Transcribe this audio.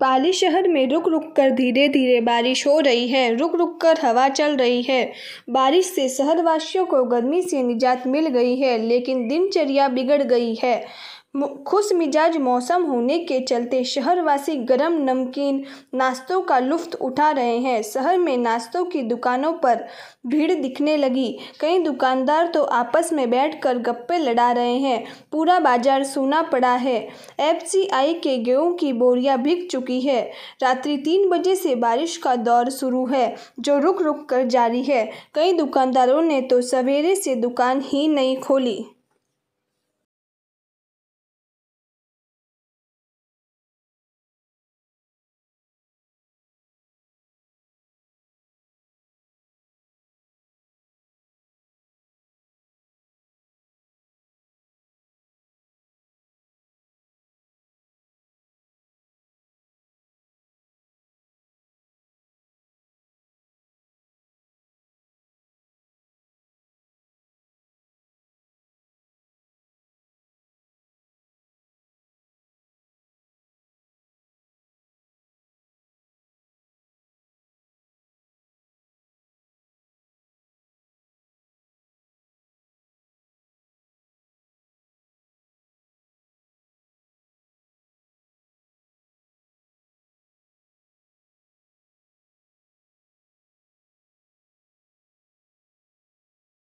पाली शहर में रुक रुक कर धीरे धीरे बारिश हो रही है रुक रुक कर हवा चल रही है बारिश से शहरवासियों को गर्मी से निजात मिल गई है लेकिन दिनचर्या बिगड़ गई है खुश मिजाज मौसम होने के चलते शहरवासी गरम नमकीन नाश्तों का लुफ्त उठा रहे हैं शहर में नाश्तों की दुकानों पर भीड़ दिखने लगी कई दुकानदार तो आपस में बैठकर गप्पे लड़ा रहे हैं पूरा बाजार सूना पड़ा है एफसीआई के गेहूं की बोरियां बिक चुकी है रात्रि तीन बजे से बारिश का दौर शुरू है जो रुक रुक कर जारी है कई दुकानदारों ने तो सवेरे से दुकान ही नहीं खोली